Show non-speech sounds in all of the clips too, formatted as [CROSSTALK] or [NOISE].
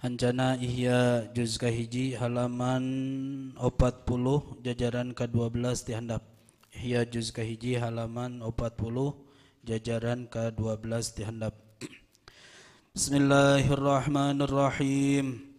Hancana Ihya Juz Kahiji halaman 40 jajaran ke-12 dihandap Ihya Juz Kahiji halaman 40 jajaran ke-12 dihandap [CLEARS THROAT] Bismillahirrahmanirrahim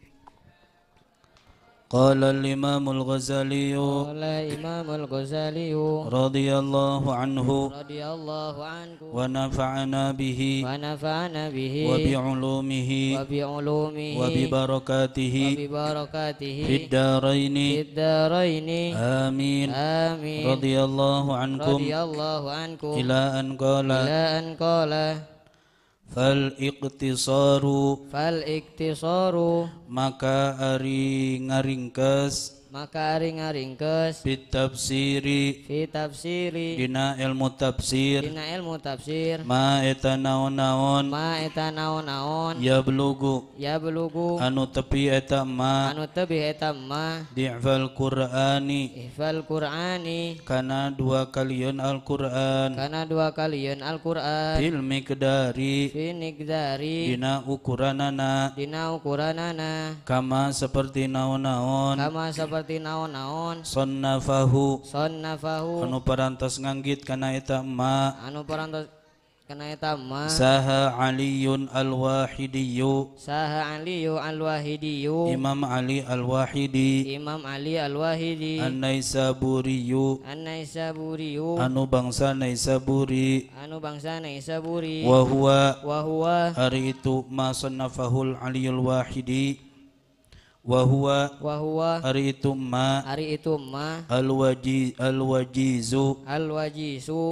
قال الإمام الغزالي قال الإمام الغزالي رضي الله عنه رضي الله عنه ونفعنا به ونفعنا به وبعلومه وبعلومه وببركاته وببركاته في الدارين في الدارين آمين آمين رضي الله عنكم رضي الله عنكم إلى أن قال إلى أن قال Fal iktisaru Fal iktisaru Maka ari ngaringkes maka siri fitab siri dina ilmu tafsir dina ilmu tafsir ma eta naon-naon ma eta naon-naon ya belugu ya belugu anu tepi eta ma anu tepi eta ma di'fal qur'ani ihfal qur'ani karena dua kalian al-qur'an kana dua kalian al-qur'an fil miqdari fil miqdari dina ukuranana dina ukuranana kama seperti naon-naon kama seperti arti naon-naon sonnafahu sonnafahu anu parantos nganggit kana eta ma anu parantos kana eta ma saha aliyun saha aliyu imam ali alwahidi imam ali alwahidi anu bangsa naisaburi anu bangsa naisaburi wa huwa wa huwa ari itu ma sannafahul aliyul wahidi Wahua Wahua Hari itu ma Hari itu ma Al-waji Al-wajizu al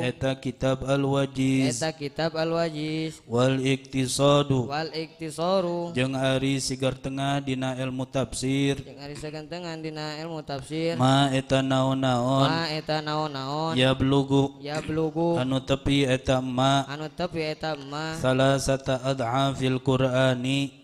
Eta kitab al-wajiz Eta kitab al-wajiz Wal iktisadu Wal iktisaru Jeng ari sigar tengah dina ilmu tafsir Jeng ari sigar tengah dina ilmu tafsir Ma eta naon-naon Ma eta naon-naon Ya belugu Ya belugu Anu tepi eta ma Anu tepi eta ma Salah satu adha fil qur'ani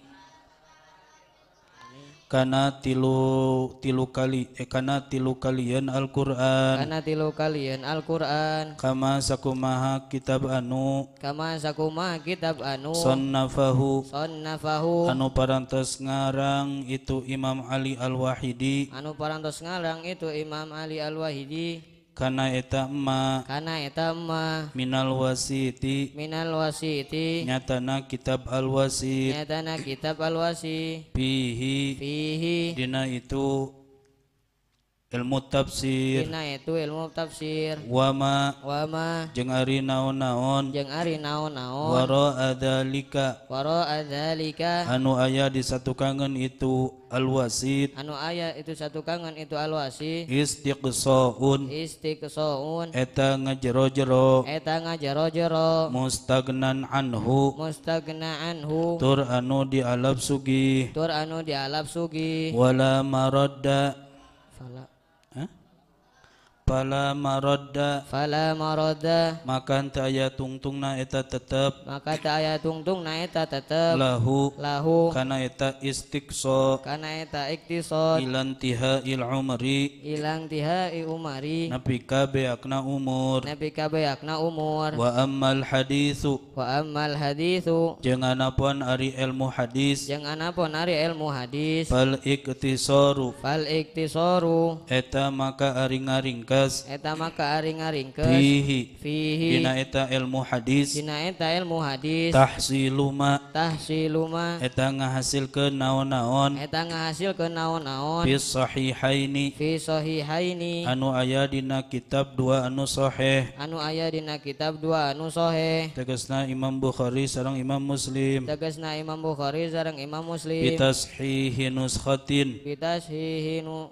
kana tilu tilu kali ekana eh, tilu kalian Alquran karena tilu kalian Alquran kamku maha kitab anukuma kitab anunafahu Anu paras ngarang itu Imam Ali Al-wahidi anu paras ngarang itu Imam Ali Al-wahih Kana eta ma Kana eta Minal wasiti Minal wasiti Nyatana kitab al wasit Nyatana kitab al wasit pihi, pihi, Dina itu ilmu tafsir Dina itu ilmu tafsir wama wama jeung ari naon-naon jeung ari naon-naon waro adzalika waro adzalika anu aya kangen itu alwasid anu aya itu kangen itu alwasi istiqsaun istiqsaun eta ngajero-jero eta ngajero-jero mustagnan anhu mustagna anhu tur anu di alab sugi tur anu di alab sugi wala maradda Fala marodda Fala marodda Maka anta aya na eta tetep Maka ta aya na eta tetep Lahu Lahu Kana eta istiqso Kana eta iktiso Ilan tiha il umari Ilan tiha il umari Nabi kabeakna umur Nabi kabeakna umur Wa ammal hadithu Wa ammal hadithu Jangan anapun ari ilmu hadis jangan anapun ari ilmu hadis Fal iktisaru Fal iktisaru Eta maka aring ngaringka fellows et makaing-aring kehi fieta ilmu hadis ilmu hadistahsi Luuma etang nga hasil ke naon-naonang nga hasil ke naon-naonhi Haiinishohi ini anu ayahdina kitab dua anu soheh anu ayahdina kitab dua anushoheh tegasna Imam Bukhari sarang Imam muslim tegasna Imam Bukhari sarang Imam muslimhinuskhotin kita sihinu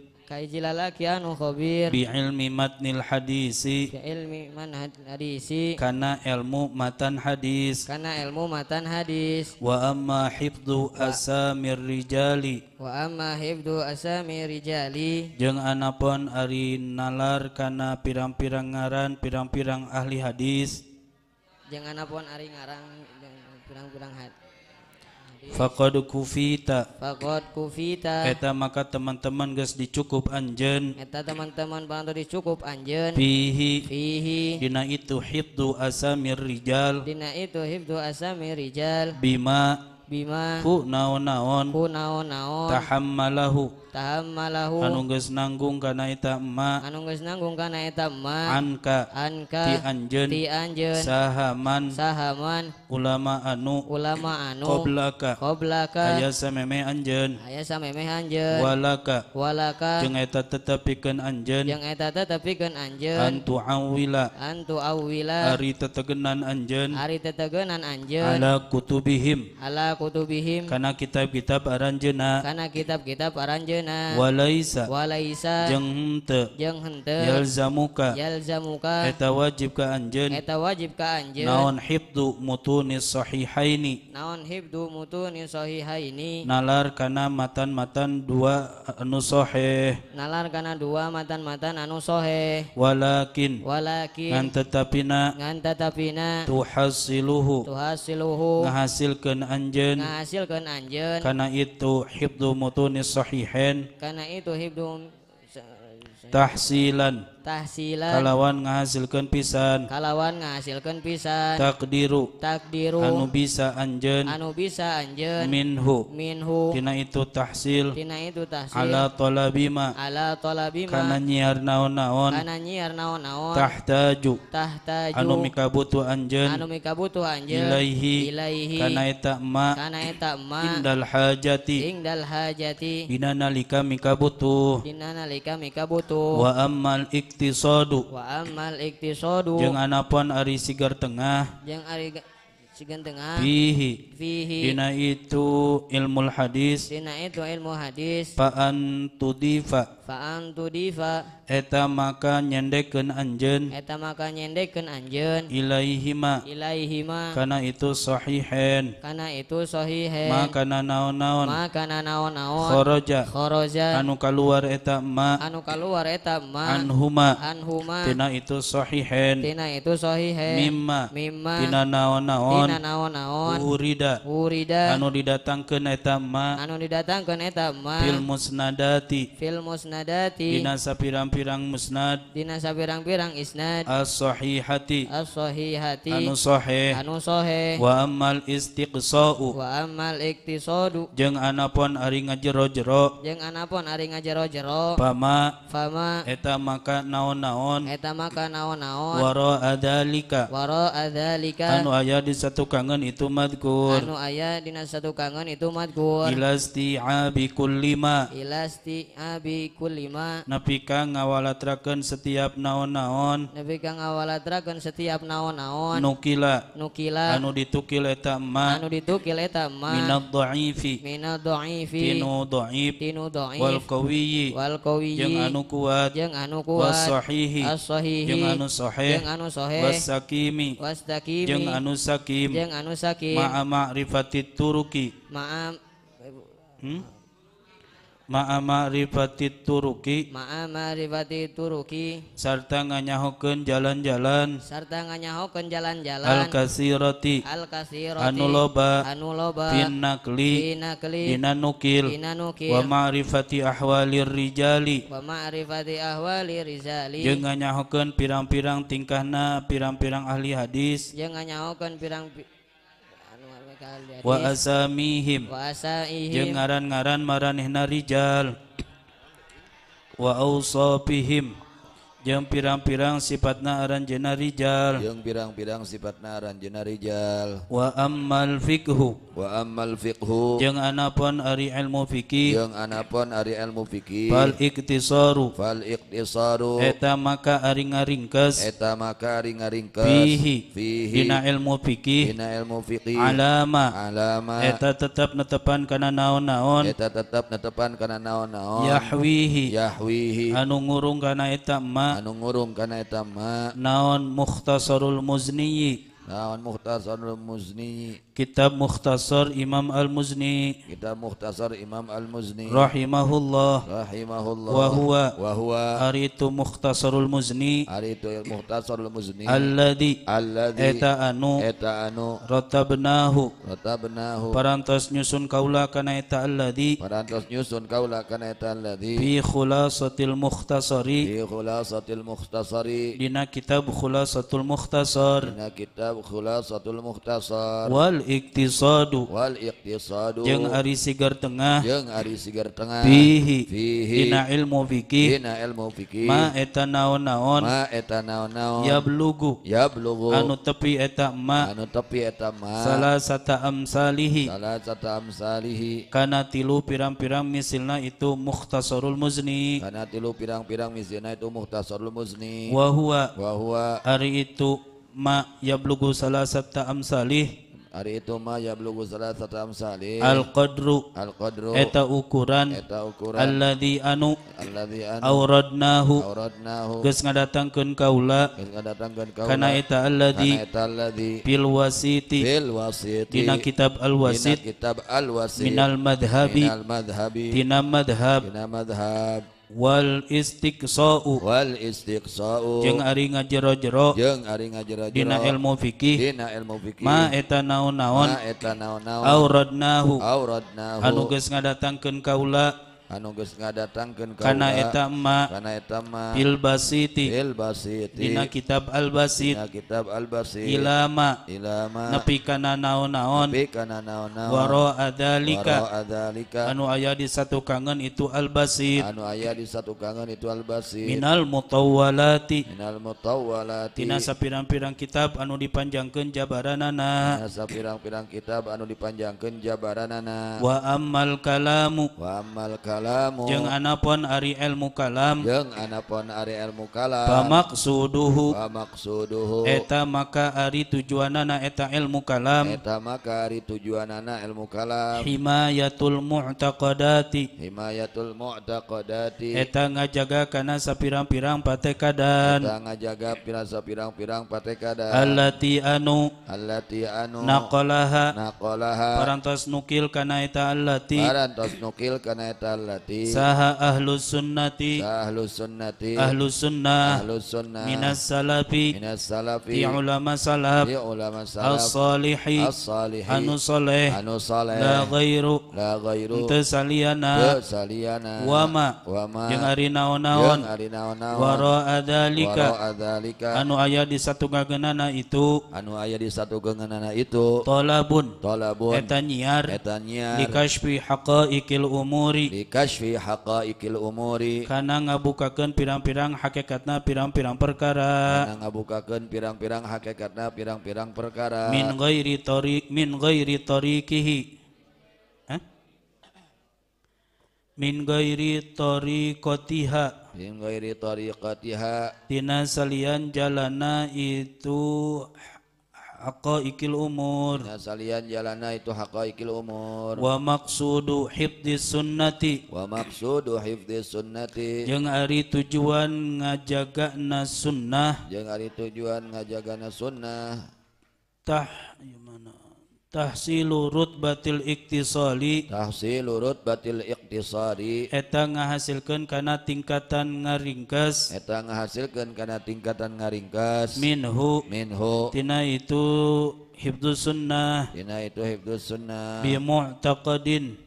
anu khabir bi ilmi matnil hadisi bi ilmi man hadisi karena ilmu matan hadis karena ilmu matan hadis wa amma hifdhu asamir rijali wa amma hifdhu asamir rijali jeung anapun ari nalar kana pirang-pirang ngaran pirang-pirang ahli hadis jeung anapun ari ngarang pirang-pirang hadis Faqad kufita. Faqad kufita. Eta maka teman-teman gas dicukup anjen. Eta teman-teman bantu anu dicukup anjen. Fihi. Fihi. Dina itu hidu asamir rijal. Dina itu hidu asamir rijal. Bima. Bima. Ku naon-naon. Ku naon-naon. Tahammalahu tahammalahu anu geus nanggung kana eta emma anu geus nanggung kana eta emma anka anka ti anjeun ti anjeun sahaman sahaman ulama anu ulama anu qoblaka qoblaka aya sameme anjeun aya sameme anjeun walaka walaka jeung eta tetepikeun anjeun jeung eta tetepikeun anjeun antu awila antu awila ari tetegenan anjeun ari tetegenan anjeun ala kutubihim ala kutubihim kana kitab-kitab aranjeuna kana kitab-kitab aranjeun ayeuna walaisa walaisa jeung henteu jeung henteu yalzamuka yalzamuka eta wajib ka anjeun eta wajib ka anjeun naon hifdu mutuni sahihaini naon hifdu mutuni sahihaini nalar kana matan-matan dua anu sahih nalar kana dua matan-matan anu sahih walakin walakin ngan tetapina ngan tetapina tuhasiluhu tuhasiluhu ngahasilkeun anjeun ngahasilkeun anjeun kana itu hifdu mutuni sahihain karena itu hibdun tahsilan tahsilan kalawan ngahasilkan pisan kalawan ngahasilkan pisan takdiru takdiru anu bisa anjen anu bisa anjen minhu minhu tina itu tahsil tina itu tahsil ala tolabima ala tolabima kana nyiar naon naon karena nyiar naon naon tahtaju tahtaju anu mika butuh anjen anu mika butuh anjen ilaihi ilaihi kana eta ma kana eta ma indal hajati indal hajati dina nalika mika butuh dina nalika mika butuh wa ammal ik iktisodu, wa amal iktisadu jeung anapun ari sigar tengah jeung ari sigan tengah fihi fihi dina itu ilmu hadis dina itu ilmu hadis fa an tudifa faan diva. eta maka nyendekkan anjen. eta maka nyendekeun anjeun ilaihima ilaihima Karena itu sahihen Karena itu sahihen maka na naon-naon maka na naon-naon kharaja kharaja anu keluar eta ma anu keluar eta ma anhuma anhuma tina itu sahihen tina itu sahihen mimma mimma tina naon-naon tina naon-naon urida urida anu didatangkan eta ma anu didatangkan eta ma fil musnadati fil musnadati musnadati Dinasa pirang-pirang musnad Dinasa pirang-pirang isnad As-sahihati As-sahihati Anu sahih Anu sahih Wa amal istiqsa'u Wa amal iktisadu Jeng anapon ari ngajero-jero Jeng anapon ari ngajero-jero Fama Fama Eta maka naon-naon Eta maka naon-naon Waro adalika Waro adalika Anu aya di satu kangen itu madkur Anu aya di satu kangen itu madkur Ilasti abi kullima Ilasti abi kulli ma Nabi ngawalatrakeun setiap naon-naon Nabi kang ngawalatrakeun setiap naon-naon Nukila Nukila anu ditukil eta ma Anu ditukil eta ma Minad dha'ifi Minad dha'ifi Tinu dhaif Tinu dhaif Wal qawiyyi Wal qawiyyi Jeung anu kuat Jeung anu kuat Was sahihi As sahihi Jeung anu sahih Jeung anu sahih Was sakimi Was sakimi Jeung anu sakim Jeung anu sakim Ma'a ma'rifatit turuki Ma'a hmm? Ma Ripati turuki sarta nganyahoken jalan-jalantanya jalan-jalan alkasi roti Al anubaukilmariffat ahwali Rizaliwaliza nganyaken pirang-pirang tingkah na pirang-pirang ahli hadis yang nganyahokan pirang pirang wa asamihim wa asaihim jeung ngaran-ngaran maranehna rijal wa ausafihim yang pirang-pirang sifatna aran jena yang pirang-pirang sifatna aran jena wa ammal fikhu. wa ammal fikhu. yang anapun ari ilmu fikih yang anapun ari ilmu fikih fal iktisaru fal iktisaru eta maka ari ngaringkes eta maka ari ngaringkes fihi fihi dina ilmu fikih dina ilmu fikih alama alama eta tetap netepan kana naon-naon eta tetap netepan kana naon-naon yahwihi yahwihi anu ngurung kana eta ma Quran Anguru kanaayma Naon muхta sorul muzzni. Naon Mukhtasar Al-Muzni Kitab Mukhtasar Imam Al-Muzni Kitab Mukhtasar Imam Al-Muzni Rahimahullah Rahimahullah Wa huwa Wa huwa Aritu Muzni Aritu Mukhtasarul Muzni Alladhi Alladhi Eta anu Eta anu Ratabnahu Ratabnahu Parantos nyusun kaula kana eta alladhi Parantos nyusun kaula kana eta alladhi khulasatil mukhtasari khulasatil mukhtasari Dina kitab khulasatul mukhtasar Dina kitab khulasatul wal iktisadu wal iktisadu jeung ari sigar tengah jeung ari sigar tengah fihi fihi dina ilmu fikih dina ilmu fikih ma eta naon-naon ma eta naon-naon yablugu yablugu anu tepi eta ma anu tepi eta ma salasata amsalihi salasata amsalihi kana tilu pirang-pirang misilna itu muhtasarul muzni kana tilu pirang-pirang misilna itu muzni wa huwa wa huwa itu ma yablugu salasata amsalih Hari itu ma ya blugu satu amsali al qadru al qadru eta ukuran eta ukuran alladzi anu alladzi anu auradnahu auradnahu geus ngadatangkeun kaula geus ngadatangkeun kaula kana eta alladzi kana eta alladzi fil wasiti fil wasiti dina kitab al wasit dina kitab al wasit minal madhhabi minal madhhabi dina madhhab dina madhhab wal istik sowal istikng ari nga jero-jero Di ilmo et na naon naues ngadatangkan kaula yang datangkan karenaba Sibasitna kitab al-basir kitab al-baslamalama tapi karena na-naon anu ayaah di satu kanen itu al-basir aya di satu kanen itu albaswalatiwalan-mpirang kitab anu dipanjang ke jabaran Nana-mpirang kitab anu dipanjangkan jabaran Wah amalkalamu amal kamu kalamu jeung anapon ari ilmu kalam jeung anapon ari ilmu kalam pamaksuduhu pamaksuduhu eta maka ari tujuanana eta ilmu kalam eta maka ari tujuanana ilmu kalam himayatul mu'taqadati himayatul mu'taqadati eta ngajaga kana sapirang-pirang patekadan eta ngajaga pirang sapirang-pirang patekadan allati anu allati anu naqalaha naqalaha parantos nukil kana eta allati parantos nukil kana eta sunnati saha ahlus sunnati ahlu sunnati ahlu sunnah sunnah minas salafi minas salafi di ulama salaf di ulama salaf as-salihi as-salihi anu salih, anu la ghairu la ghairu wama wama jeung ari naon-naon naon-naon anu aya di satu gageunana itu anu aya di satu itu umuri kasfi haqaiqil umuri kana ngabukakeun pirang-pirang hakikatna pirang-pirang perkara kana ngabukakeun pirang-pirang hakikatna pirang-pirang perkara min ghairi tariq min ghairi tariqihi min ghairi tariqatiha min ghairi tariqatiha dina salian jalana itu Haka ikil umur asalian jalana itu haka ikil umur wa maksuhu hitdi sunnatimakssu sunti yang Ari tujuan ngajagak nas sunnah yang hari tujuan ngajaga nas sunnahtahyu Tasi lurut batil iktis Solid Tasi lurut batil itisori Eang ngahasilkan karena tingkatan ngaringkas Eang ngahasilkan karena tingkatan ngaringkas Minhu Min Tina itu hibdu sunnah Tina itubdu sunnah Bimo tokodin.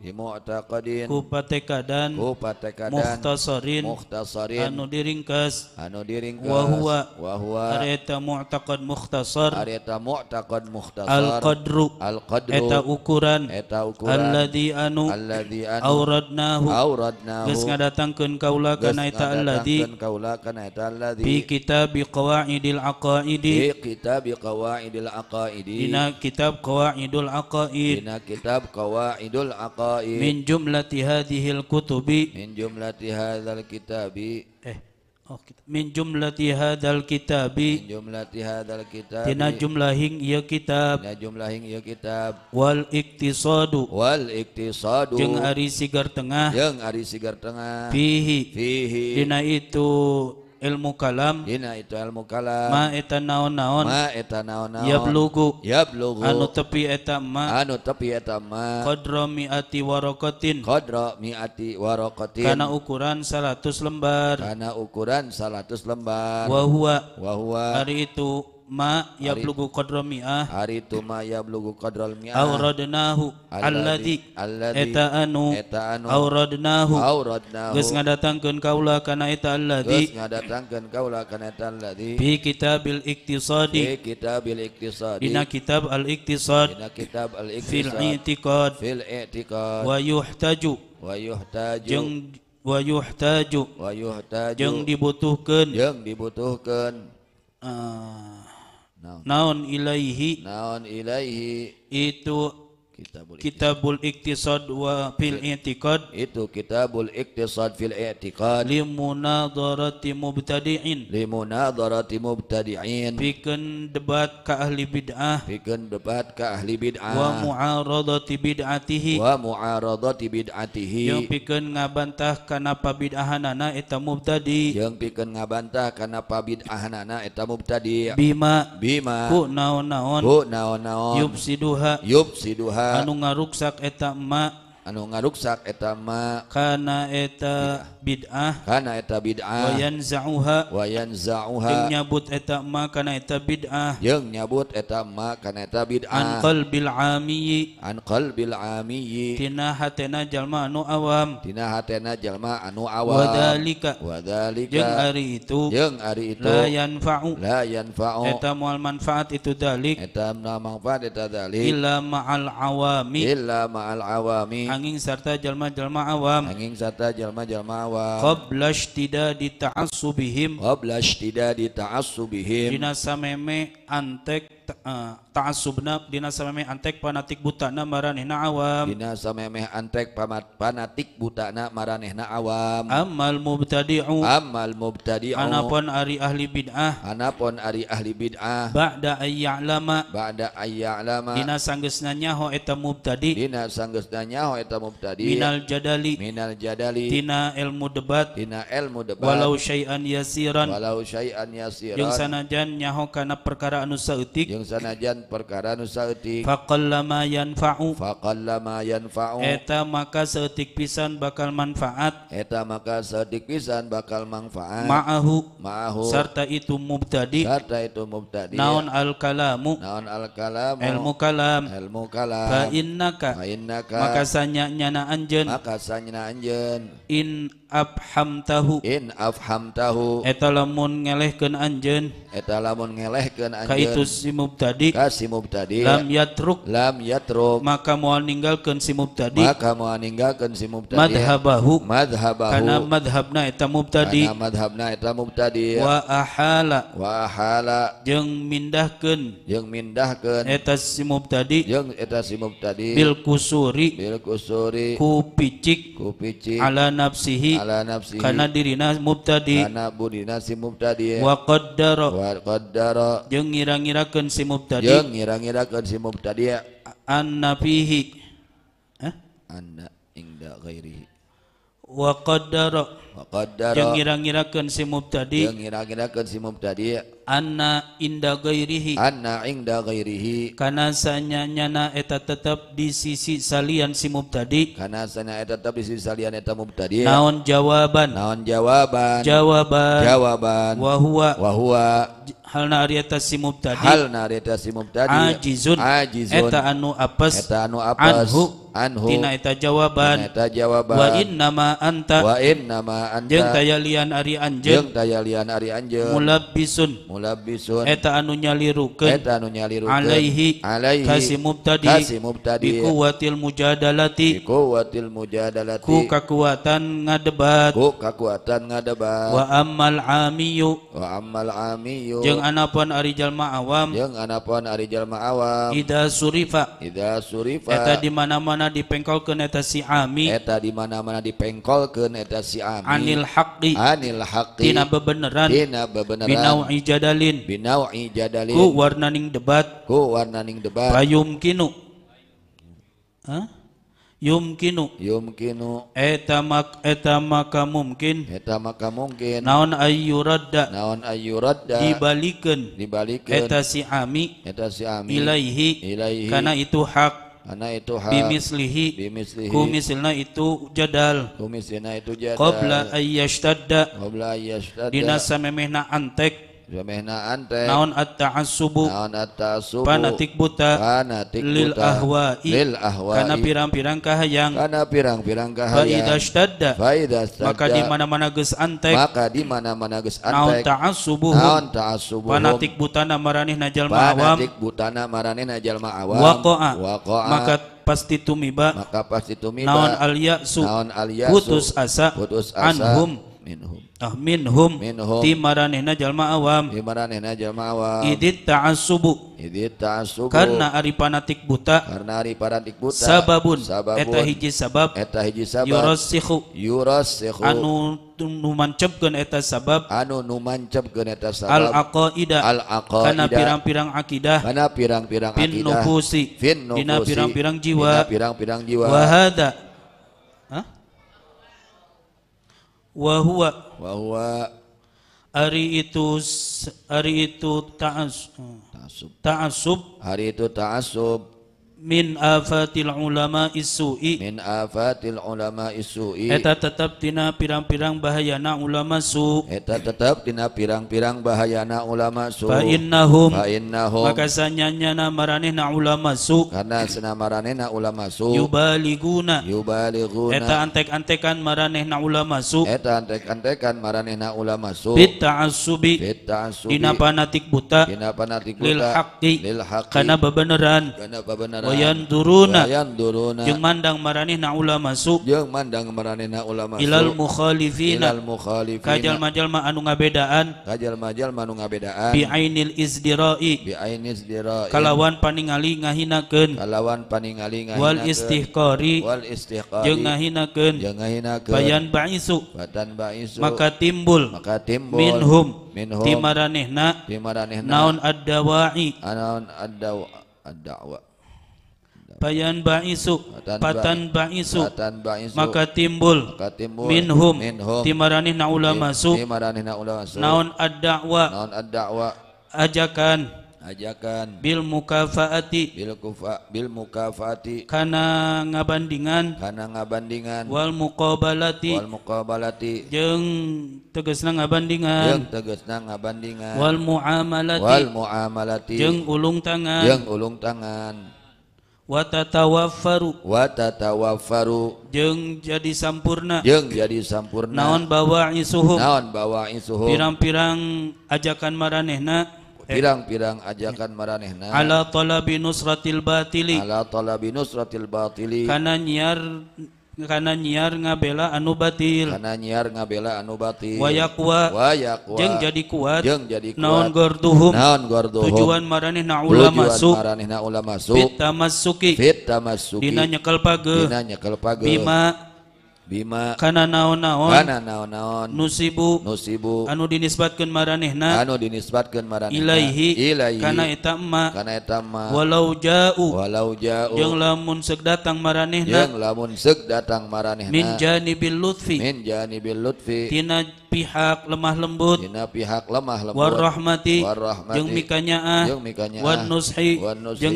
bimu'taqadin ku kupatekadan, muhtasarin, patekadan mukhtasarin mukhtasarin anu diringkas anu diringkas wa huwa wa huwa areta mu'taqad mukhtasar areta mu'taqad mukhtasar al qadru al qadru eta ukuran eta ukuran alladhi anu alladhi anu auradnahu auradnahu geus ngadatangkeun kaula kana eta alladhi geus kaula kana eta alladhi bi kitab qawaidil aqaidi bi kitab qawaidil aqaidi dina kitab qawaidul aqaid dina kitab qawaidul aqaid Minjum latihan di هذه الكتب من جملة kita kitabi eh Oh, kita. min jumlati hadzal kitabi min jumlati hadzal kitabi tina jumlahing ieu iya kitab tina jumlahing ieu iya kitab wal iktisadu wal iktisadu jeung ari sigar tengah Jeng ari sigar tengah fihi fihi dina itu ilmu kalam ina itu ilmu kalam ma eta naon-naon ma eta naon-naon yablugu yablugu anu tepi eta ma anu tepi eta ma qadra miati warokotin qadra miati warokotin kana ukuran 100 lembar kana ukuran 100 lembar wa huwa wa huwa hari itu ma ya blugu qadra mi'ah hari itu ma ya blugu qadra mi'ah awradnahu alladhi eta anu eta anu awradnahu awradnahu geus ngadatangkeun kaula kana eta alladhi geus ngadatangkeun kaula kana eta alladhi fi kitabil iktisadi fi kitabil iktisadi dina kitab al iktisad dina kitab al iktisad fil i'tiqad fil i'tiqad wa yuhtaju wa yuhtaju jeung wa yuhtaju wa yuhtaju jeung dibutuhkeun jeung dibutuhkeun uh, naon ilaihi naon ilaihi itu Kitabul, Kitabul Iktisad wa fil I'tiqad itu Kitabul Iktisad fil I'tiqad limunadharati mubtadi'in limunadharati mubtadi'in bikin debat ka ahli bid'ah bikin debat ka ahli bid'ah wa mu'aradati bid'atihi wa mu'aradati bid'atihi yang bikin ngabantah kenapa bid'ahanana eta mubtadi yang bikin ngabantah kenapa bid'ahanana eta mubtadi bima bima ku naon-naon ku naon-naon yubsiduha yubsiduha Anung nga rusak eta mai anu ngaruksak ma karena eta bid'ah karena eta bid'ah wayan zauha wayan zauha yang nyabut ma karena eta bid'ah yang nyabut ma karena eta bid'ah an bil amiyi an bil amiyi tina hatena jalma anu awam tina hatena jalma anu awam wadalika wadalika yang ari itu yang ari itu la yanfa'u la yanfa'u eta moal manfaat itu dalik eta manfaat eta dalik illa ma'al awami illa ma'al awami angin serta jalma-jalma awam angin serta jalma-jalma awam qabla tidak dita'assubihim qabla tidak dita'assubihim dina sameme antek Eh, ta'assub na dinasa memeh antek panatik buta na maranehna awam dinasa memeh antek panatik buta na maranehna awam ammal mubtadi'u ammal mubtadi'u anapon ari ahli bid'ah anapon ari ahli bid'ah ba'da ay ya'lama ba'da ay ya'lama dina sanggeusna nyaho eta mubtadi dina sanggeusna nyaho eta mubtadi minal jadali minal jadali tina ilmu debat tina ilmu debat walau syai'an yasiran walau syai'an yasiran yang sana jan nyaho kana perkara anu saeutik jeung sanajan perkara nu saeutik faqallama yanfa'u faqallama yanfa'u eta maka saeutik pisan bakal manfaat eta maka saeutik pisan bakal manfaat ma'ahu ma'ahu serta itu mubtadi serta itu mubtadi naon al kalamu naon al kalamu ilmu kalam ilmu kalam fa innaka fa innaka maka sanya nyana anjeun maka sanya anjeun in tahu, in Abham eta lamun ngelehkeun anjeun eta lamun ngelehkeun anjeun ka itu si mubtadi ka si mubtadi lam yatruk lam yatruk maka moal ninggalkeun si mubtadi maka moal ninggalkeun si mubtadi madhabahu madhabahu kana madhabna eta mubtadi kana madhabna eta mubtadi wa ahala wa ahala jeung mindahkeun jeung mindahkeun eta si mubtadi jeung eta si mubtadi bil kusuri bil kusuri ku picik ku picik ala nafsihi ala nafsi karena dirina mubtadi karena budina si mubtadi wa qaddara wa qaddara jeung ngira-ngirakeun si mubtadi jeung ngira-ngirakeun si mubtadi anna fihi eh anna inda ghairihi wa qaddara yang ngira ngirakan si mubtadi yang ngira-ngirakeun si mubtadi anna inda anak anna inda karena saya nyana eta tetap di sisi salian si mubtadi karena sanya eta tetap di sisi salian eta mubtadi naon jawaban naon jawaban jawaban jawaban wahua wahua hal narieta si mubtadi hal na si mubtadi ajizun ajizun eta anu apes eta anu apes anhu anhu tina eta jawaban eta jawaban wa inna ma anta wa inna ma anta jeung tayalian ari anjeun jeung tayalian ari anjeun mulabbisun mulabbisun eta anu nyalirukeun eta anu nyalirukeun alaihi alaihi si mubtadi si mubtadi quwwatil mujadalati quwwatil mujadalati ku kakuatan ngadebat ku kakuatan ngadebat wa ammal amiyu wa ammal amiyu jeung jeung anapan ari jalma awam jeung anapan ari jalma awam ida surifa ida surifa eta di mana-mana dipengkolkeun eta si ami eta di mana-mana dipengkolkeun eta si ami anil haqqi anil haqqi tina bebeneran tina bebeneran binau ijadalin binau ijadalin ku warnaning debat ku warnaning debat payumkinu Hah? Yumkinu Yumkinu Etamak etamaka mungkin mungkin Naon ayyuradda Naon ayyuradda Eta si ami Eta si ami Ilaihi Ilaihi Karena itu hak Karena itu hak bimislihi bimislihi kumisilna itu jadal kumisilna itu jadal qabla ayyashtadda qabla ayyashtadda dina samemehna antek Jami'naan ya, teh naon naon panatik buta panatik buta lil ahwa'i lil ahwa'i kana pirang-pirang kahayang kana pirang-pirang kahayang maka di mana-mana ges antek maka di mana-mana antek naon naon panatik buta namaranih najal maawam panatik maka pasti tumiba maka pasti tumiba naon al naon al putus asa putus asa anhum minhum Ah minhum minhum timaranehna jalma awam timaranehna jalma awam idit ta'assubu idit ta'assubu karena ari panatik buta karena ari panatik buta sababun sababun eta hiji sabab eta hiji sabab yurasikhu yurasikhu anu nu mancepkeun eta sabab anu nu mancepkeun eta sabab al aqaida al aqaida kana pirang-pirang akidah kana pirang-pirang akidah fin nufusi fin nufusi dina pirang-pirang jiwa dina pirang-pirang jiwa wa hada Hah? wa huwa bahwa hari itu hari itu ta'asub ta'asub hari itu ta'asub min afatil ulama isu'i min afatil ulama isu'i eta tetap tina pirang-pirang bahayana ulama su eta tetap tina pirang-pirang bahayana ulama su fa innahum fa innahum maka sanyanyana maranehna ulama su karena sana maranehna ulama su yubaliguna yubaliguna eta antek-antekan maranehna ulama su eta antek-antekan maranehna ulama su bit ta'assubi bit ta'assubi dina panatik buta dina panatik buta lil haqqi lil haqqi kana bebeneran kana bebeneran turuna yang turunmandang maranehna lama masukmandang ulamaal muli mu-majal maa bedaan Kaj-majal Manungaan kalauwan paningali ngahinakken lawan paningwal istihi maka timbul maka tim binhummaraehnaeh naon ada wai ada ada wa bayan ba'isu patan ba'isu maka timbul minhum timaranih na ulama su naun ad-da'wa naon ad-da'wa ajakan ajakan bil mukafaati bil kufa bil mukafaati kana ngabandingan kana ngabandingan wal muqabalati wal muqabalati jeung tegasna ngabandingan jeung tegasna ngabandingan wal muamalati wal muamalati jeung ulung tangan jeung ulung tangan watatawafaru watatawafaru jeng jadi sampurna jeng jadi sampurna naon bawa isuhu naon bawa isuhu pirang-pirang ajakan maranehna eh. pirang-pirang ajakan maranehna ala tolabi nusratil batili ala tolabi nusratil batili kana nyiar karena nyiar nga bela anubatil nyiar nga bela anubatil wayua jeng jadi kuat yang jadi nonongor tuhhum Juan masuk masuk kita masuki masuk Dina nyekel page nyekel pagimak Bima kana naon-naon kana naon-naon nusibu nusibu anu dinisbatkeun maranehna anu dinisbatkeun maranehna ilaihi ilaihi kana eta ma kana eta ma walau ja'u walau ja'u jeung lamun seuk datang maranehna jeung lamun seuk datang maranehna min janibil lutfi min janibil lutfi tina pihak lemah lembut dina pihak lemah lembut jeung mikanyaah jeung mikanyaah wan nushi jeung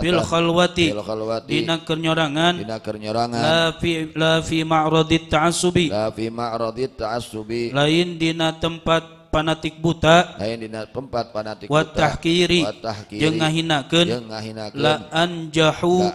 bil khalwati bil khalwati dina kenyorangan dina kenyorangan la fi la fi ma'radit ta'assubi la fi ma'radit ta'assubi lain dina tempat panatik buta hayang dina tempat panatik buta wa jeung ngahinakeun la anjahu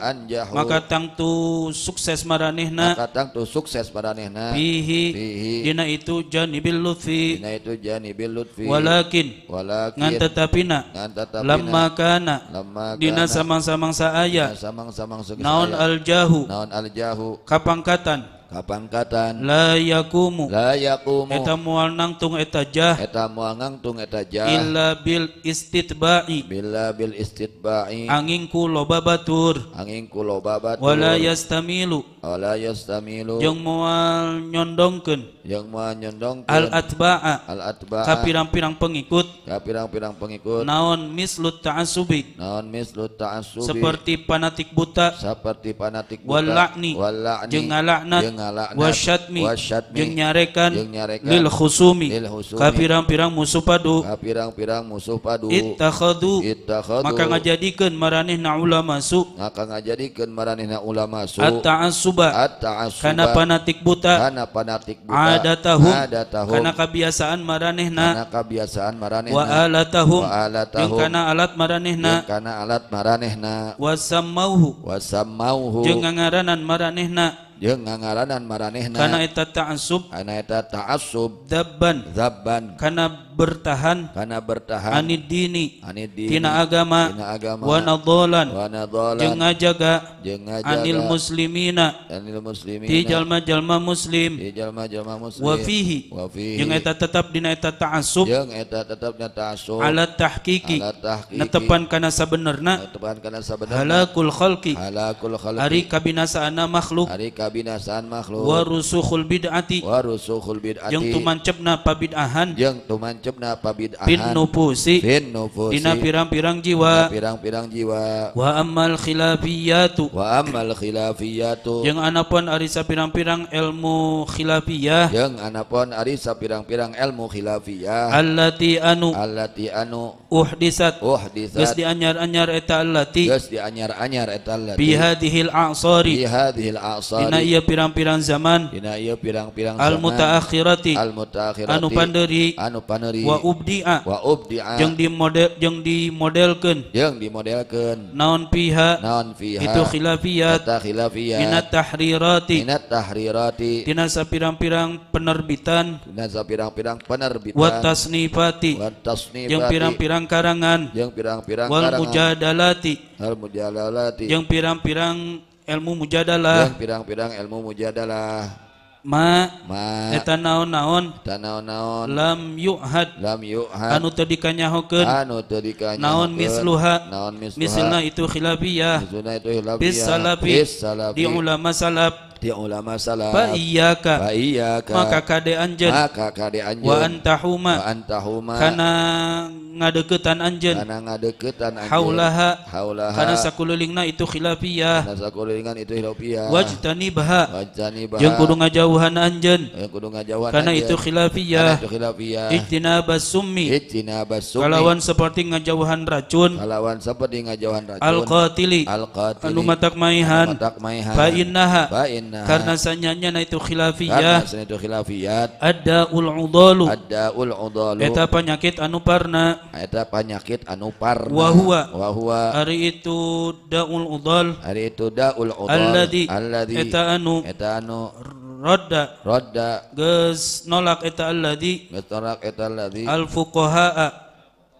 maka tangtu sukses maranehna maka tangtu sukses maranehna dina itu janibil lutfi dina itu janibil lutfi walakin walakin ngan tetapina ngan tetapina lamma kana lamma dina samang-samang saaya samang-samang naon aljahu naon aljahu kapangkatan kapangkatan la yakumu la yakumu eta moal nangtung eta jah eta moal nangtung eta jah illa bil istitba'i bila bil istitba'i angin ku loba batur angin ku loba batur wala yastamilu wala yastamilu jeung moal nyondongkeun jeung moal nyondongkeun al atba'a al atba'a ka pirang pengikut kapirang pirang pengikut naon mislut subik? naon mislut subik? seperti fanatik buta seperti fanatik buta wal nih? wal nih? jeung ngalaknat wasyatmi jeung nyarekan lil khusumi ka pirang-pirang musuh padu ka pirang-pirang musuh padu maka ngajadikeun maranehna ulama su maka ngajadikeun maranehna ulama su at-ta'assuba at-ta'assuba kana buta kana fanatik buta adatahum adatahum kana kabiasaan maranehna kana kabiasaan maranehna wa alatahum wa alatahum kana alat maranehna kana alat maranehna wasammauhu wasammauhu jeung ngaranan maranehna jeung ngangaranan maranehna kana eta ta'assub kana eta ta'assub zabban kana bertahan karena bertahan anid dini anid dini tina agama tina agama wa nadhalan wa nadhalan jeung ngajaga jeung ngajaga anil muslimina anil muslimina di jalma-jalma muslim di jalma-jalma muslim wa fihi wa fihi jeung eta tetep dina eta ta'assub jeung eta tetep dina ta'assub ala tahqiqi ala tahqiqi netepan kana sabenerna netepan kana sabenerna halakul khalqi halakul khalqi ari kabinasaana makhluk ari kabinasaan makhluk wa rusukhul bid'ati wa rusukhul bid'ati jeung tumancepna pabid'ahan jeung tuman hujubna pabid'ahan bin nufusi bin nufusi dina pirang-pirang jiwa pirang-pirang jiwa wa ammal khilafiyatu wa ammal khilafiyatu yang anapun arisa pirang-pirang ilmu khilafiyah yang anapun arisa pirang-pirang ilmu khilafiyah allati anu allati anu uhdisat uhdisat geus dianyar-anyar eta allati geus dianyar-anyar eta allati bihadhil a'sari bihadhil a'sari dina iya pirang-pirang zaman dina iya pirang-pirang zaman al mutaakhirati al mutaakhirati anu panderi anu panderi ari wa ubdia wa ubdia jeung dimodel jeung dimodelkeun jeung dimodelkeun naon piha naon piha itu khilafiyat eta khilafiyat minat tahrirati minat tahrirati dina sapirang-pirang penerbitan dina sapirang-pirang penerbitan wa tasnifati wa tasnifati jeung pirang-pirang karangan jeung pirang-pirang wal mujadalati wal mujadalati jeung pirang-pirang ilmu mujadalah pirang-pirang ilmu mujadalah ma ma eta eh, naon-naon eta naon-naon lam yuhad lam yuhad anu teu dikanyahokeun anu teu dikanyahokeun naon misluha naon misluha misalna itu khilafiyah misalna itu khilafiyah bis salafi di ulama salaf di ulama salaf fa iyyaka fa iyyaka maka kade anjeun maka kade anjeun wa antahuma wa antahuma kana ngadeukeutan anjeun kana ngadeukeutan anjeun haulaha haulaha kana sakulilingna itu khilafiyah kana sakulilingan itu khilafiyah wajtanibha wajtanibha jeung kudu ngajauhan anjeun jeung kudu ngajauhan kana itu khilafiyah kana itu khilafiyah ijtinabas summi ijtinabas summi kalawan seperti ngajauhan racun kalawan seperti ngajauhan racun alqatili alqatili anu matak anu matak maihan fa innaha fa innaha Nah. Karena sanyanya na itu khilafiyah. Karena itu khilafiyat. Ada ul udalu. Ada ul udalu. Eta penyakit anu parna. Eta penyakit anu parna. Wahua. Wahua. Hari itu daul udal. Hari itu daul udal. Alladhi. Alladhi. Eta anu. Eta anu. Rodda. Rodda. Ges nolak eta alladhi. Ges nolak eta alladhi. Al fuqahaa.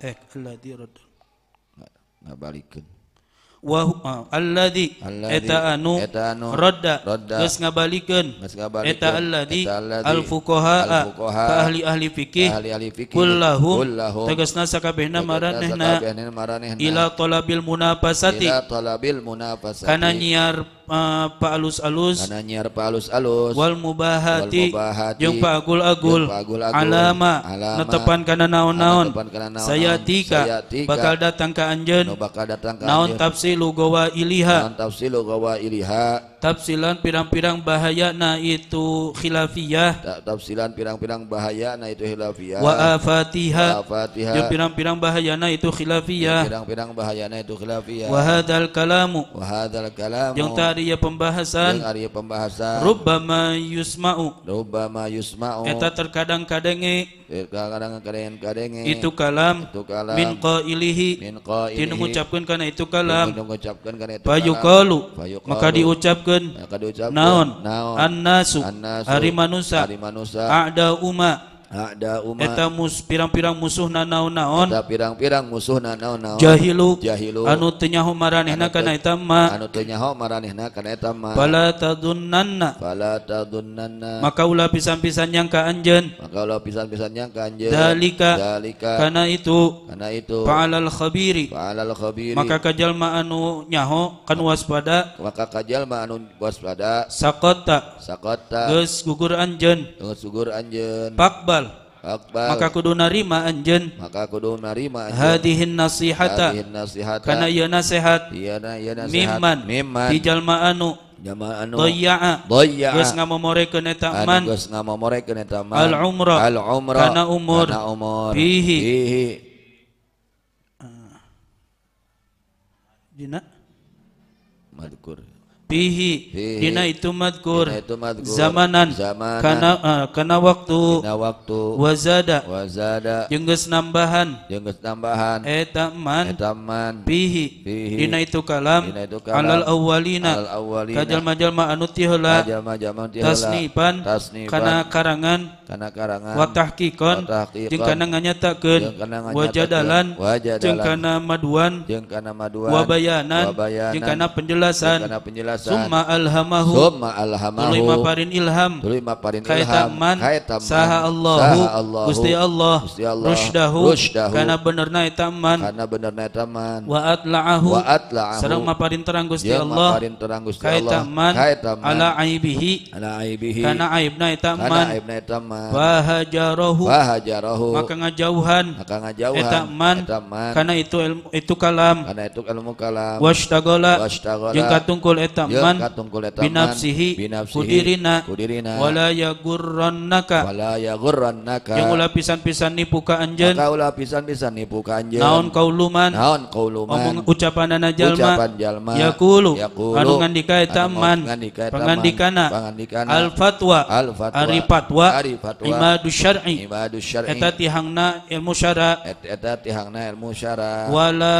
Eh alladhi rodda. Nggak balikin wa ah, alladzi anu, eta anu rodda geus ngabalikeun eta alladzi al ah, fuqaha ka ahli ahli fikih kullahu tegasna sakabehna maranehna ila talabil munafasati ila talabil munafasati kana nyiar uh, alus-alus kana nyiar alus-alus wal mubahati, yang mubahati jeung agul alama, alama netepan kana naon-naon saya tika bakal datang ke anjen anu bakal datang ka naon tafsil lugawa iliha naon tafsil lugawa iliha tafsilan pirang-pirang bahaya na itu khilafiyah Ta tafsilan pirang-pirang bahaya na itu khilafiyah wa afatiha yang pirang-pirang bahaya na itu khilafiyah pirang-pirang bahaya na itu khilafiyah wa hadzal kalamu wa hadzal kalamu yang ta ari pembahasan ari pembahasan rubbama yusma'u rubbama yusma'u eta terkadang kadenge, itu kalam itu kalam min qailihi min qailihi tin ngucapkeun kana itu kalam tin ngucapkeun kana itu maka diucapkeun maka diucapkeun naon naon annasu ari manusia ari ada uma etamus pirang-pirang musuh na naon-naon pirang-pirang musuh na naon-naon jahilu jahilu anu teu nyaho maranehna anu kana eta ma anu teu nyaho maranehna kana eta ma fala tadunnanna fala tadunnanna maka ulah pisan-pisan nyangka anjeun maka ulah pisan-pisan nyangka anjeun dalika dalika kana itu kana itu fa'alal khabiri fa'alal khabiri maka kajalma anu nyaho kan waspada maka kajalma anu waspada sakota sakota geus gugur anjeun geus gugur anjeun pakbal Akbar. Maka kudu narima anjen. Maka kudu narima anjen. Hadihin nasihata. Hadihin nasihata. Karena ia nasihat. Ia na ia nasihat. Mimman. Mimman. Di jalma anu. Jalma anu. Doya'a. Doya'a. Gus ngamomore kene ta'man. Anu Gus ngamomore kene ta'man. Al umrah. Al umrah. Karena umur. Karena umur. Bihi. Bihi. Ah. Jina. Madkur fihi dina itu madkur zamanan kana eh, kana waktu wazada wazada jengges nambahan jengges nambahan etaman etaman fihi dina itu kalam alal awalina kajal majal ma anu tasnipan tasnifan kana karangan kana karangan wa tahqiqan jeung kana nganyatakeun wajadalan jeung kana maduan jeung kana maduan wa bayanan jeung kana penjelasan pamungkasan summa alhamahu summa alhamahu tulima parin ilham tulima parin ilham kaitaman Man. saha Allahu saha Allahu Gusti Allah Gusti Allah Rushdahu. rusydahu rusydahu kana benerna itaman kana benerna itaman wa atla'ahu wa atla'ahu sareng maparin terang Gusti ya Allah maparin terang Gusti Allah kaitaman kaitaman ala aibihi ala aibihi kana aibna itaman kana aibna itaman wa hajarahu wa hajarahu maka ngajauhan maka ngajauhan itaman itaman Karena itu ilmu itu kalam Karena itu ilmu kalam washtagala washtagala jeung katungkul eta Rahman binafsihi kudirina kudirina wala yagurrannaka wala yagurrannaka yang ulah pisan-pisan nipu ka anjeun maka ulah pisan-pisan nipu ka anjeun naon kauluman naon kauluman omong ucapanana jalma ucapan jalma yaqulu anu ngandika eta anu e man pangandikana al fatwa al fatwa ari fatwa imadu syar'i imadu syar'i eta tihangna ilmu syara eta tihangna ilmu syara wala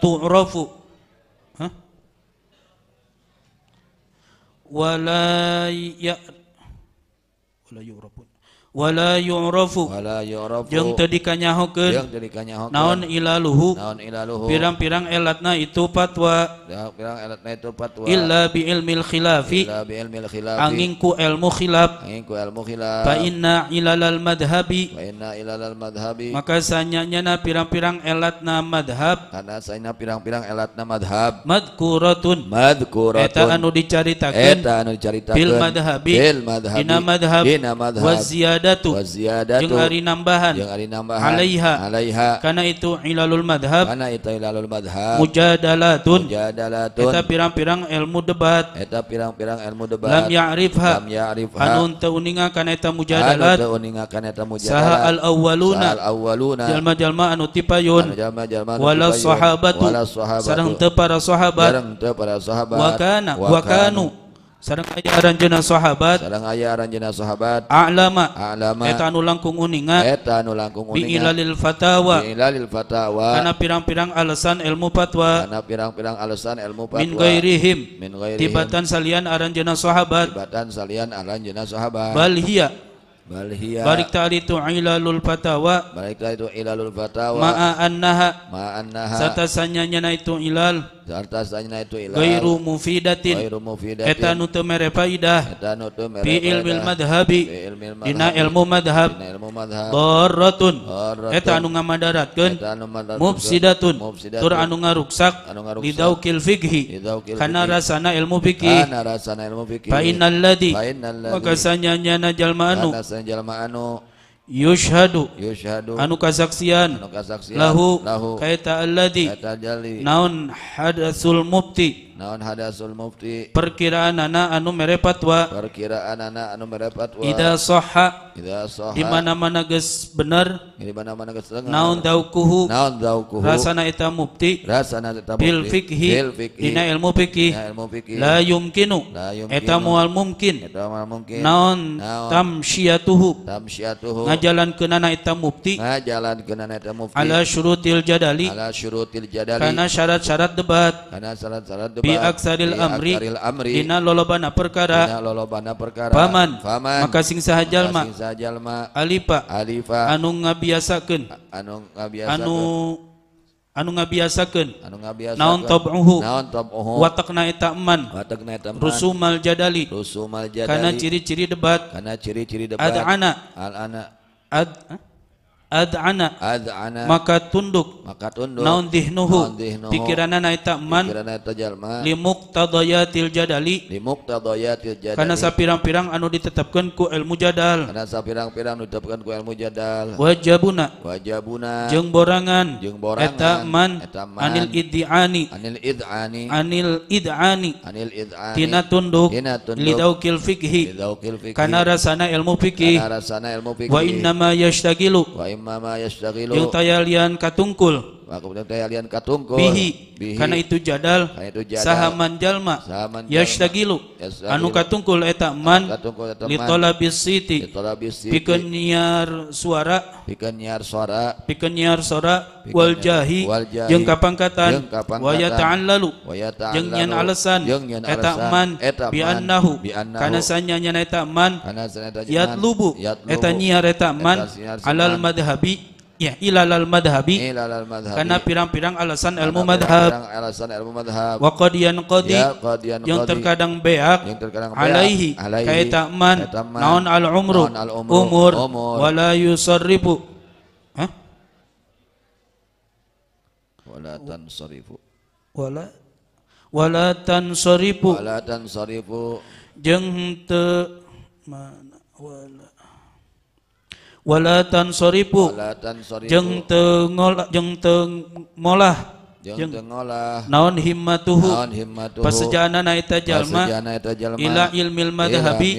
tu'rafu ولا يأ ولا يعرف wala yu'rafu wala yu'rafu jeung teu dikanyahokeun jeung teu dikanyahokeun naon ilaluhu naon ilaluhu pirang-pirang elatna itu patwa pirang elatna itu illa bi ilmil khilafi illa bi ilmil khilafi angin ku ilmu khilaf angin ku ilmu khilaf fa inna ilalal madhhabi fa inna ilalal madhhabi maka sanyanya na pirang-pirang elatna madhab kana sanyanya pirang-pirang elatna madhab madkuratun madkuratun eta anu dicaritakeun eta anu dicaritakeun bil madhhabi bil madhhabi dina madhhab dina madhhab ziyadatu wa ziyadatu jeung ari nambahan jeung ari nambahan alaiha alaiha kana itu ilalul madhab kana itu ilalul madhab mujadalatun mujadalatun eta pirang-pirang ilmu debat eta pirang-pirang ilmu debat lam ya'rifha lam ya'rifha anun teu uninga kana eta mujadalat anun teu uninga kana eta mujadalat saha al awwaluna al awwaluna jalma-jalma anu tipayun anu jalma jalma anu wala sahabatu wala sahabatu sareng teu para sahabat sareng teu para sahabat wa kana wa kanu sareng aya aranjeunna sahabat ayah aya jenazah sahabat a'lama a'lama eta anu langkung uninga eta anu langkung uninga biilalil fatawa biilalil fatawa kana pirang-pirang alasan ilmu fatwa kana pirang-pirang alasan ilmu fatwa min gairihim min gairihim tibatan salian jenazah sahabat tibatan salian aranjeunna sahabat bal hiya tadi tu ilalul fatawa. balik tadi tu ilalul fatawa الفتاوى annaha أنها annaha أنها sanyanya na itu ilal sanyanya itu ilal gairu mufidatin gairu mufidatin eta nu teu mere faidah eta nu teu mere fi ilmil madhhabi fi ilmil madhhabi dina ilmu madhhab dina ilmu madhhab darratun anu eta anu ngamadaratkeun mufsidatun tur anu ngaruksak anu lidaukil fiqhi kana rasana ilmu fikih kana rasana ilmu fikih fa innal ladzi maka sanyanya na jalma anu punya jalama anu yushadu anu kasaksian lahu la aladi naun had asul muti Naon hadasul mufti Perkiraan anak anu mere fatwa Perkiraan anak anu mere fatwa Ida soha Ida soha Di mana mana geus bener Di mana mana geus bener Naon daukuhu Naon daukuhu Rasana eta mufti Rasana eta mufti Bil fikhi Bil fikhi Dina ilmu fikhi. Dina ilmu fikhi. La yumkinu La yumkinu Eta mual mungkin Eta mual mungkin Naon Tamsyiatuhu Tamsyiatuhu Ngajalankeun anak eta mufti Ngajalankeun anak eta mufti Ala syurutil jadali Ala syurutil jadali Karena syarat-syarat debat Karena syarat-syarat debat fi Aksaril amri dina lolobana perkara dina lolobana perkara paman paman maka sing sahajal ma alifa alifa anu ngabiasakeun anu ngabiasakeun anu anu ngabiasakeun anu ngabiasakeun naon tab'uhu naon tab'uhu watakna eta eman watakna eta rusumal jadali rusumal jadali kana ciri-ciri debat kana ciri-ciri debat ad ana al ana ad ha? ad'ana ad'ana maka tunduk maka tunduk naun dihnuhu man pikirana eta limuqtadayatil jadali limuqtadayatil jadali karena sapirang-pirang anu ditetapkan ku ilmu jadal karena sapirang-pirang anu ditetapkan ku ilmu jadal wajabuna wajabuna jeung borangan jeung borangan eta man eta man anil id'ani anil id'ani anil id'ani anil id'ani tina tunduk tina tunduk lidaukil fikhi lidaukil fikhi karena rasana ilmu fikih karena rasana ilmu fikih wa innama yashtagilu wa mimma ma yastagilu tayalian katungkol Nah, kemudian alian katungkul. Bihi. Bihi. Karena itu jadal. Karena itu jadal. Sahaman jalma. Sahaman jalma. Yashtagilu. Anu katungkul eta man. Anu katungkul eta siti. suara. pikenyar suara. pikenyar suara. Wal jahi. Jeung kapangkatan. Jeung kapangkatan. Waya Jeung alasan. Jeung nyan alasan. Eta man. Bi annahu. Karena sanya nyana eta man. Karena sanya eta man. Yatlubu. Eta nyiar eta man. Alal madhabi. Ya, ilalal madhabi. Ilalal madhabi. Karena pirang-pirang alasan ilmu madhab. alasan ilmu madhab. Wa qadiyan qadi. Ya, qadiyan Yang terkadang beak. Yang terkadang beak. Alaihi. Alaihi. Kaita man. Naun al umru. Naon al umru. Umur. Umur. Wala yusarribu. Hah? Wala tansarifu. Wala. Wala tansarifu. Wala tansarifu. Jeng te. Mana. Wala wala tansarifu wala tansarifu jeung teu naon himmatuhu naon himmatuhu pasejaanana eta jalma pasejaanana eta jalma ila ilmil madhhabi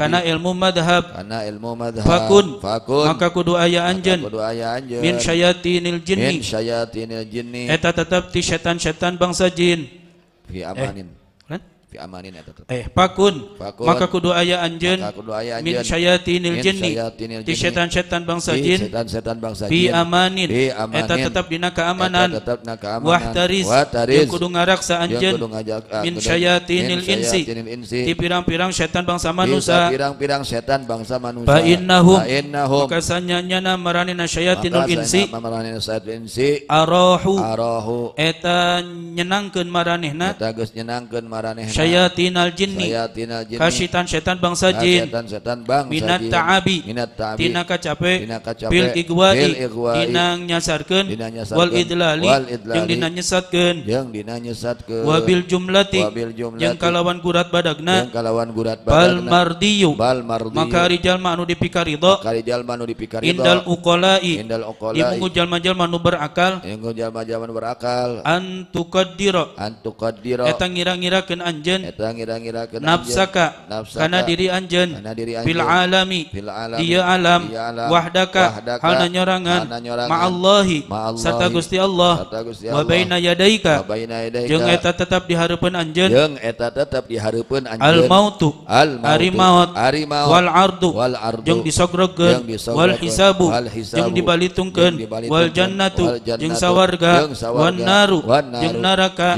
kana ilmu madhhab kana ilmu madhhab fakun fakun maka kudu aya anjeun kudu aya anjeun min syayatinil jinni min syayatinil jinni eta tetep ti setan-setan bangsa jin fi amanin eh fi amanin ya, eta. Eh pakun, pakun maka kudu aya anjeun min syayatinil jinni Di setan-setan bangsa jin setan-setan bangsa jin fi amanin eta tetap dina kaamanan. eta tetap dina keamanan wahtaris wahtaris kudu ngaraksa anjeun ah, min syayatinil insi Di pirang-pirang setan bangsa manusia Di pirang-pirang setan bangsa manusia fa innahum fa innahum kasanya nyana marani syayatinul insi marani syayatinul insi arahu arahu eta nyenangkeun maranehna eta geus nyenangkeun maranehna syayatinal jinni syayatinal jinni ka setan bangsa jin setan setan bangsa minat ta'abi minat ta'abi tina kacape tina kacape bil igwai tina nyasarkan, wal idlali yang dina nyesatkan, jeung dina jumlati yang kalawan gurat badagna kalawan gurat badagna bal mardiyu bal mardiyu maka rijal maka rijal indal ukolai, indal uqalai imungu jalma-jalma berakal imungu jalma-jalma anu berakal ngira anjen nafsaka karena diri anjen bil alami dia alam wahdaka nanyorangan ma allahi serta gusti Allah wa baina yadaika jeng eta tetap dihareupeun anjen jeung eta tetap dihareupeun anjen al mautu ari maut wal ardu jeng disogrogen wal hisabu jeng dibalitungken wal jannatu jeng sawarga wan naru jeng naraka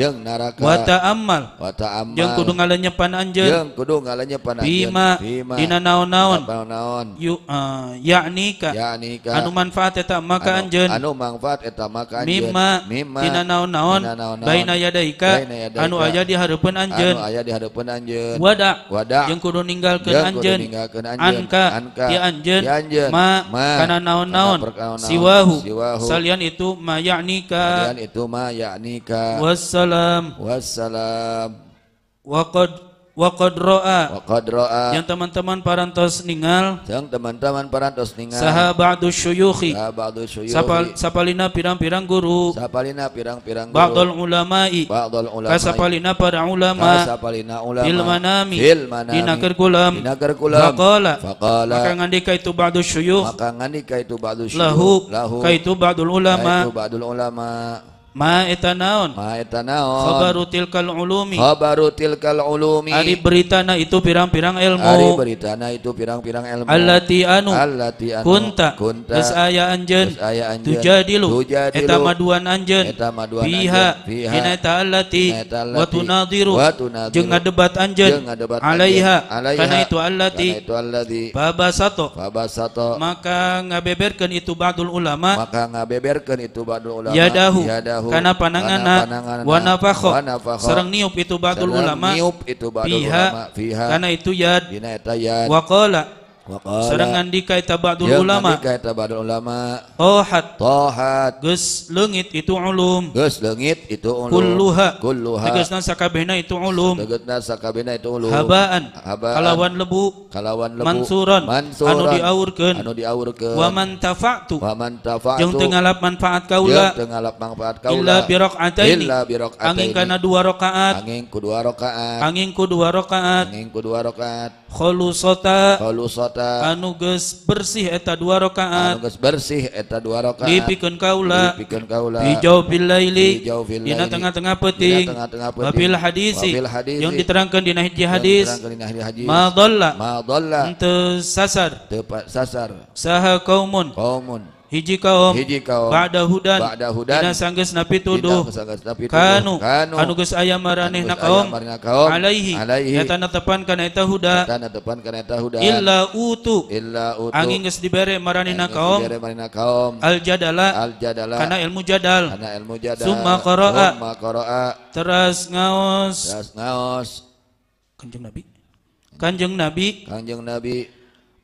wa ta'ammal yang nah. kudu ngalanyapan anjeun yang kudu ngalanyapan anjeun bima, bima dina naon-naon naon yu uh, eh, yakni ka yakni ka anu manfaat eta maka anu- anjeun anu manfaat eta maka anjeun mimma mimma dina naon-naon baina yadaika anu aya di hareupeun anjeun anu aya di hareupeun anjeun wada wada yang kudu ninggalkeun anjeun anka ti anjen ma kana naon-naon siwahu salian itu ma yakni ka salian itu ma yakni ka wassalam wassalam Waqad Waqad ro'a. Waqad ro'a. Yang teman-teman parantos ningal. Yang teman-teman parantos ningal. Saha ba'du syuyukhi. Saha Sapal, sapalina pirang-pirang guru. Sapalina pirang-pirang guru. Ba'dul ulama'i. Ba'dul ulama'i. Kasapalina para ulama. Kasapalina ulama. Fil manami. Fil manami. Dinaker gulam. Dinaker kulam Faqala. Faqala. Maka ngandika itu ba'du syuyukh. Maka ngandika itu ba'du syuyukh. Lahu. Lahu. Kaitu ba'dul ulama. Kaitu ba'dul ulama. Ma etanaon. Ma etanaon. Khabaru tilkal ulumi. Khabaru tilkal ulumi. Ari beritana itu pirang-pirang ilmu. Ari beritana itu pirang-pirang ilmu. Allati anu. Allati anu. Kunta. Kunta. Geus aya anjeun. Geus aya anjeun. Tujadilu. Tujadilu. Eta maduan anjeun. Eta maduan Biha. anjeun. Biha. Hina eta allati. Eta allati. Wa tunadiru. Wa tunadiru. Jeung ngadebat anjeun. Jeung ngadebat Alaiha. Alaiha. Kana itu allati. Kana itu allati. Babasato. Babasato. Maka ngabeberkeun itu ba'dul ulama. Maka ngabeberkeun itu ba'dul ulama. Yadahu. Yadahu karena pananganna wa nafakha sareng niup itu batul ulama niup itu batul ulama fiha karena itu yad wakola. yad wa qala Waqala. Sarangan dika eta ba'dul ya, ulama. Dika eta ba'dul ulama. Tohat. Tohat. Geus leungit itu ulum. Geus leungit itu ulum. Kulluha. Kulluha. Tegasna sakabehna itu ulum. Tegasna sakabehna itu ulum. Habaan. Habaan. Kalawan lebu. Kalawan lebu. Mansuran. Mansuran. Anu diaurkeun. Anu diaurkeun. Wa man tafa'tu. Wa man tafa'tu. Jeung teu ngalap manfaat kaula. Jeung teu ngalap manfaat kaula. Illa bi raq'ataini. Illa bi raq'ataini. Angin kana dua rakaat. Angin ku dua rakaat. Angin ku dua rakaat. Angin ku dua rakaat. Khalusata. Khalusata salat anuges bersih eta dua rakaat anuges bersih eta dua rakaat dipikeun kaula dipikeun kaula hijau fil laili hijau fil laili dina tengah-tengah peuting wabil hadisi yang diterangkan dina hiji hadis ma dhalla ma dhalla sasar teu sasar saha kaumun kaumun hiji kaum hiji kaum ba'da hudan ba'da hudan dina sanggeus napituduh kanu anu geus aya maranehna anu kaum alaihi alaihi eta netepan kana eta huda eta netepan kana eta huda illa utu illa utu angin geus dibere maranehna kaum dibere maranehna kaum al jadala al jadala kana ilmu jadal kana ilmu jadal summa qaraa summa qaraa teras ngaos teras ngaos kanjeng nabi kanjeng nabi kanjeng nabi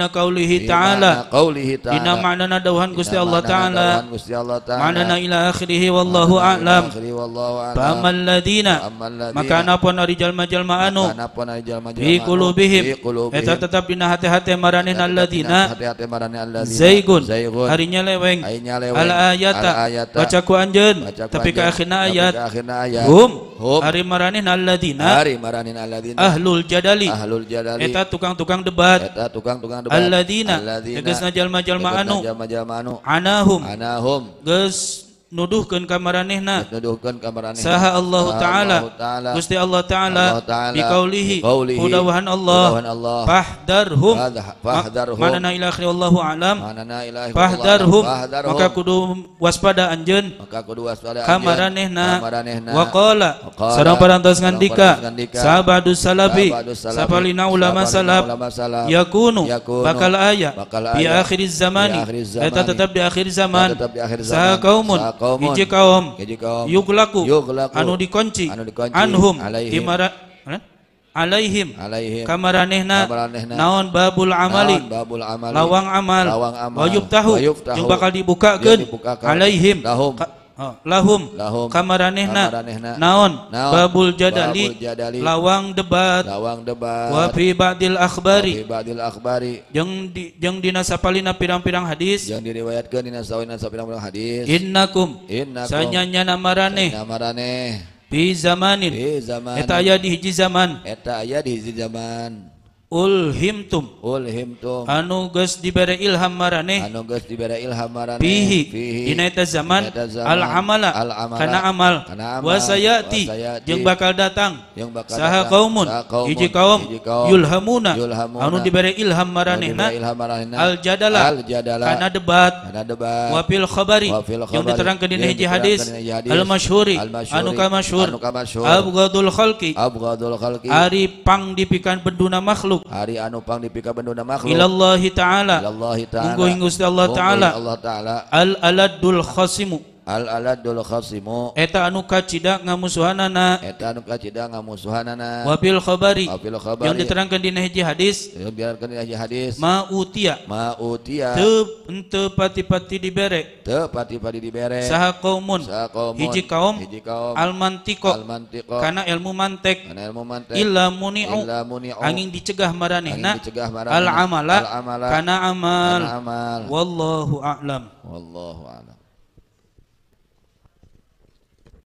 ma'na Allah, iya, ta'ala dina ma'nana dawhan Gusti Allah ta'ala Ma'na ma'nana ila akhirihi, wallahu a'lam fa'amal ladina maka anapun ari majal jalma anu, anu. fi qulubihim eta tetap dina hati-hati maraneh alladina Zaygun Harinya leweng Ala ayata baca ku anjen tapi ke akhirna ayat hum hari maraneh alladina ahlul jadali eta tukang-tukang debat eta tukang-tukang tengah depan. Alladzina. Alladzina. Geus ya na jalma ya anu. jalma anu. Anahum. Anahum. Geus nuduhkan kamaranehna nuduhkan kamaranehna saha Allah taala Gusti Allah taala biqaulihi kudawahan Allah fahdarhum fahdarhum manana ila akhir wallahu alam fahdarhum maka kudu waspada anjeun maka kudu waspada kamaranehna wa qala sareng parantos ngandika sahabadus salabi sapalina ulama salaf yakunu bakal aya bi akhir zamani eta tetap di akhir zaman saha kaumun Kaumun. Hiji kaum. Hiji kaum. Yuglaku. Yuglaku. Anu dikunci. Anu dikunci. Anhum. Alaihim. Eh? Alaihim. Alaihim. Kamaranehna. Kamaranehna. Naon babul amali. Naon babul amali. Lawang amal. Lawang amal. Wayub tahu. Wayub tahu. Yang bakal Alaihim. Lahum. lahum kamareh naon babulda lawang debatwang de wapi Badil Akbari Akbaring dinasli na pirang-pirang hadis yang diwayat kenanya namaeh kam zaman zaman aya dii zaman aya dii zaman ulhimtum ulhimtum anu geus dibere ilham marane anu geus dibere ilham marane fihi dina eta zaman al amala kana amal wa sayati jeung bakal datang saha qaumun hiji kaum yulhamuna anu dibere anu ilham marane al jadala kana debat wa fil khabari yang diterangkeun dina hiji hadis al masyhuri anu kamasyhur abghadul khalqi abghadul khalqi ari dipikan benduna makhluk Ari anu pang dibika bendunamakallahhi taalausta taala Alalaaddulkhosimu. Al alad aladul khasimu Eta anu kacida ngamusuhanana Eta anu kacida ngamusuhanana Wabil khabari Wabil khabari Yang diterangkan di nahji hadis Yang diterangkan di nahji hadis Ma utia Ma utia Te ente pati-pati dibere Te pati-pati dibere Saha kaumun Saha kaumun Hiji kaum Hiji kaum Al mantiko Al mantiko Karena ilmu mantek Karena ilmu mantek Illa muni'u Illa muni'u Angin dicegah marani Angin dicegah marani Al amala Al amala Karena amal Karena amal Wallahu a'lam Wallahu a'lam